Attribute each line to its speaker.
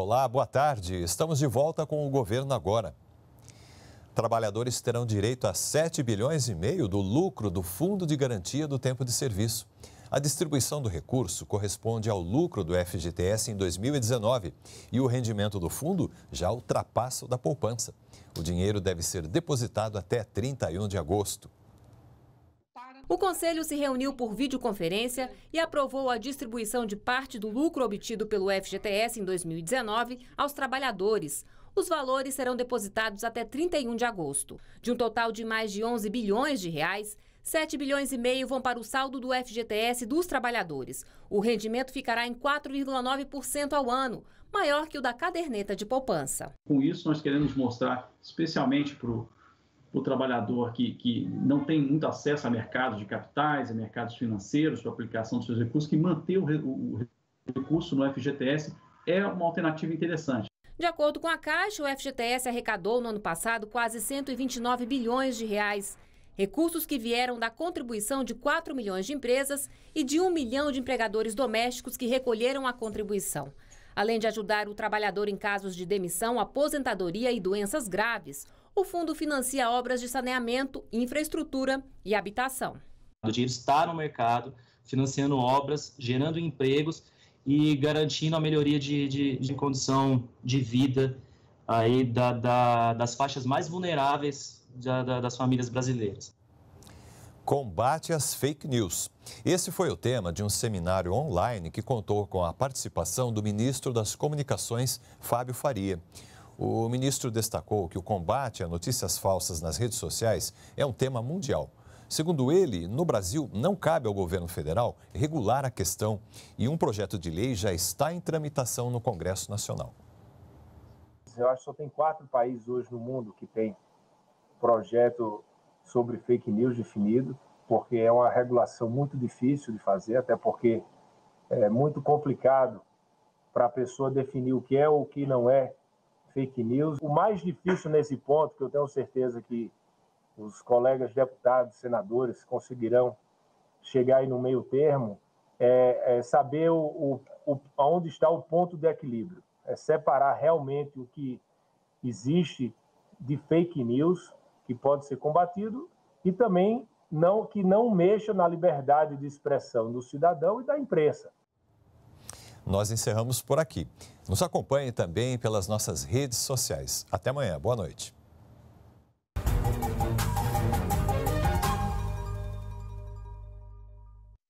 Speaker 1: Olá, boa tarde. Estamos de volta com o governo agora. Trabalhadores terão direito a 7 bilhões e meio do lucro do Fundo de Garantia do Tempo de Serviço. A distribuição do recurso corresponde ao lucro do FGTS em 2019 e o rendimento do fundo já ultrapassa o da poupança. O dinheiro deve ser depositado até 31 de agosto.
Speaker 2: O Conselho se reuniu por videoconferência e aprovou a distribuição de parte do lucro obtido pelo FGTS em 2019 aos trabalhadores. Os valores serão depositados até 31 de agosto. De um total de mais de 11 bilhões de reais, 7 bilhões e meio vão para o saldo do FGTS dos trabalhadores. O rendimento ficará em 4,9% ao ano, maior que o da caderneta de poupança.
Speaker 3: Com isso, nós queremos mostrar, especialmente para o para o trabalhador que, que não tem muito acesso a mercados de capitais, a mercados financeiros para aplicação dos seus recursos, que manter o, o, o recurso no FGTS é uma alternativa interessante.
Speaker 2: De acordo com a Caixa, o FGTS arrecadou no ano passado quase 129 bilhões de reais. Recursos que vieram da contribuição de 4 milhões de empresas e de 1 milhão de empregadores domésticos que recolheram a contribuição. Além de ajudar o trabalhador em casos de demissão, aposentadoria e doenças graves, o fundo financia obras de saneamento, infraestrutura e habitação. O dinheiro está no mercado, financiando obras, gerando empregos e garantindo a melhoria de, de, de condição de vida aí da, da, das faixas mais vulneráveis da, das famílias brasileiras.
Speaker 1: Combate às fake news. Esse foi o tema de um seminário online que contou com a participação do ministro das Comunicações, Fábio Faria. O ministro destacou que o combate a notícias falsas nas redes sociais é um tema mundial. Segundo ele, no Brasil não cabe ao governo federal regular a questão e um projeto de lei já está em tramitação no Congresso Nacional.
Speaker 3: Eu acho que só tem quatro países hoje no mundo que tem projeto sobre fake news definido, porque é uma regulação muito difícil de fazer, até porque é muito complicado para a pessoa definir o que é ou o que não é fake news. O mais difícil nesse ponto, que eu tenho certeza que os colegas deputados, senadores conseguirão chegar aí no meio termo, é, é saber o, o, o, onde está o ponto de equilíbrio. É separar realmente o que existe de fake news, que pode ser combatido, e também não que não mexa na liberdade de expressão do cidadão e da imprensa
Speaker 1: nós encerramos por aqui. Nos acompanhe também pelas nossas redes sociais. Até amanhã. Boa noite.